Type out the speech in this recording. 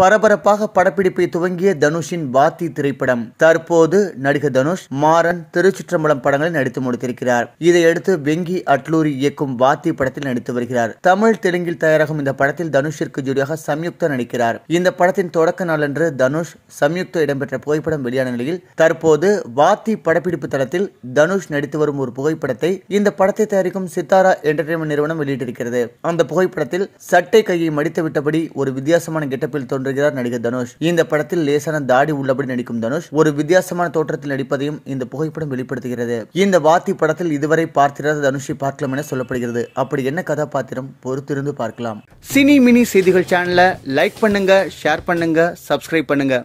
பரபரப்பாக படப்பிடிப்பை துவங்கிய தனுஷின் வாத்தி திரைப்படம் தற்போது நடிகர் தனுஷ் மாறன் திருச்சிற்றம்பலம் படங்களில் நடித்து முடித்திருக்கிறார் இதையடுத்து வெங்கி அட்லூரி இயக்கும் வாத்தி படத்தில் நடித்து வருகிறார் தமிழ் தெலுங்கில் தயாராகும் இந்த படத்தில் தனுஷிற்கு ஜோடியாக சம்யுக்தா நடிக்கிறார் இந்த படத்தின் தொடக்க நாளன்று தனுஷ் சம்யுக்தா இடம்பெற்ற புகைப்படம் வெளியான நிலையில் தற்போது வாத்தி படப்பிடிப்பு தளத்தில் தனுஷ் நடித்து வரும் ஒரு புகைப்படத்தை இந்த படத்தை தயாரிக்கும் சித்தாரா என்டர்டைன்மெண்ட் நிறுவனம் வெளியிட்டிருக்கிறது அந்த புகைப்படத்தில் சட்டை கையை மடித்து விட்டபடி ஒரு வித்தியாசமான கெட்டப்பில் தோன்று வருகிறார் நடிகர் தனுஷ் இந்த படத்தில் லேசான தாடி உள்ளபடி நடிக்கும் தனுஷ் ஒரு வித்தியாசமான தோற்றத்தில் நடிப்பதையும் இந்த புகைப்படம் வெளிப்படுத்துகிறது இந்த வாத்தி படத்தில் இதுவரை பார்த்திராத தனுஷை பார்க்கலாம் என சொல்லப்படுகிறது அப்படி என்ன கதாபாத்திரம் பொறுத்திருந்து பார்க்கலாம் சினி மினி செய்திகள் சேனல்ல லைக் பண்ணுங்க ஷேர் பண்ணுங்க சப்ஸ்கிரைப் பண்ணுங்க